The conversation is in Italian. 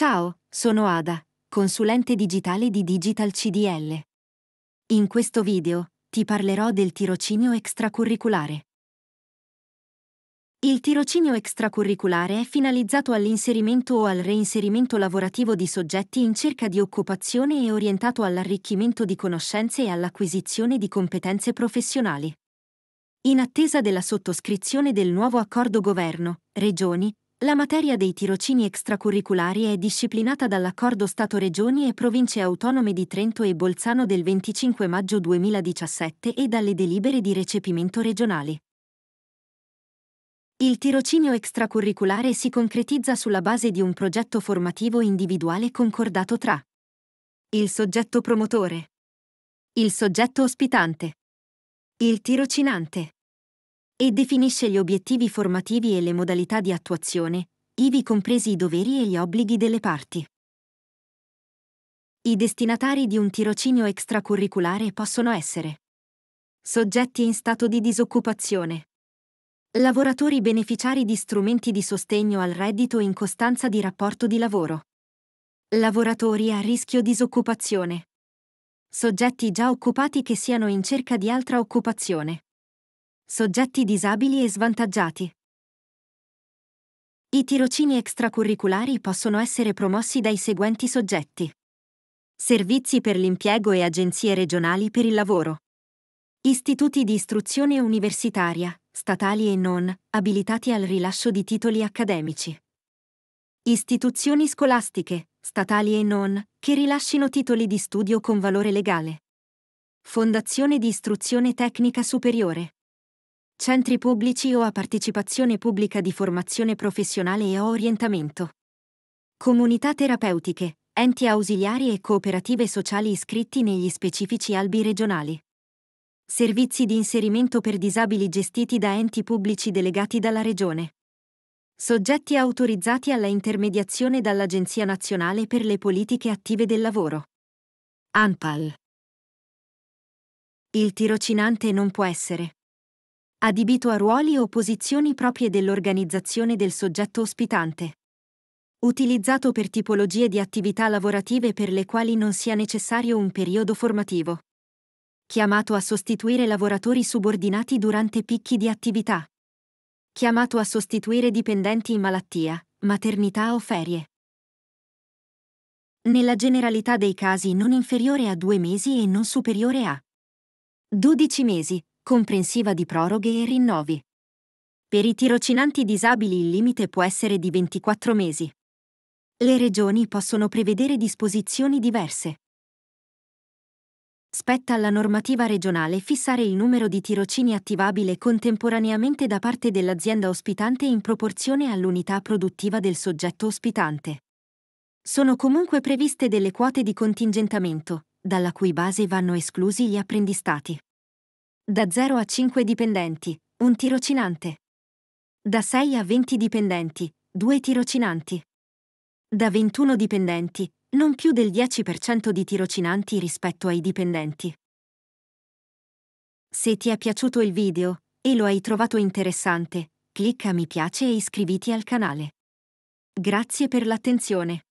Ciao, sono Ada, consulente digitale di Digital CDL. In questo video ti parlerò del tirocinio extracurriculare. Il tirocinio extracurriculare è finalizzato all'inserimento o al reinserimento lavorativo di soggetti in cerca di occupazione e orientato all'arricchimento di conoscenze e all'acquisizione di competenze professionali. In attesa della sottoscrizione del nuovo accordo governo, regioni, la materia dei tirocini extracurriculari è disciplinata dall'accordo Stato-Regioni e Province Autonome di Trento e Bolzano del 25 maggio 2017 e dalle delibere di recepimento regionali. Il tirocinio extracurriculare si concretizza sulla base di un progetto formativo individuale concordato tra il soggetto promotore, il soggetto ospitante, il tirocinante, e definisce gli obiettivi formativi e le modalità di attuazione, ivi compresi i doveri e gli obblighi delle parti. I destinatari di un tirocinio extracurriculare possono essere soggetti in stato di disoccupazione, lavoratori beneficiari di strumenti di sostegno al reddito in costanza di rapporto di lavoro, lavoratori a rischio disoccupazione, soggetti già occupati che siano in cerca di altra occupazione, soggetti disabili e svantaggiati. I tirocini extracurriculari possono essere promossi dai seguenti soggetti. Servizi per l'impiego e agenzie regionali per il lavoro. Istituti di istruzione universitaria, statali e non, abilitati al rilascio di titoli accademici. Istituzioni scolastiche, statali e non, che rilascino titoli di studio con valore legale. Fondazione di istruzione tecnica superiore centri pubblici o a partecipazione pubblica di formazione professionale e orientamento. Comunità terapeutiche, enti ausiliari e cooperative sociali iscritti negli specifici albi regionali. Servizi di inserimento per disabili gestiti da enti pubblici delegati dalla Regione. Soggetti autorizzati alla intermediazione dall'Agenzia nazionale per le politiche attive del lavoro. ANPAL. Il tirocinante non può essere adibito a ruoli o posizioni proprie dell'organizzazione del soggetto ospitante. Utilizzato per tipologie di attività lavorative per le quali non sia necessario un periodo formativo. Chiamato a sostituire lavoratori subordinati durante picchi di attività. Chiamato a sostituire dipendenti in malattia, maternità o ferie. Nella generalità dei casi non inferiore a due mesi e non superiore a 12 mesi, comprensiva di proroghe e rinnovi. Per i tirocinanti disabili il limite può essere di 24 mesi. Le regioni possono prevedere disposizioni diverse. Spetta alla normativa regionale fissare il numero di tirocini attivabile contemporaneamente da parte dell'azienda ospitante in proporzione all'unità produttiva del soggetto ospitante. Sono comunque previste delle quote di contingentamento, dalla cui base vanno esclusi gli apprendistati. Da 0 a 5 dipendenti, un tirocinante. Da 6 a 20 dipendenti, due tirocinanti. Da 21 dipendenti, non più del 10% di tirocinanti rispetto ai dipendenti. Se ti è piaciuto il video e lo hai trovato interessante, clicca mi piace e iscriviti al canale. Grazie per l'attenzione.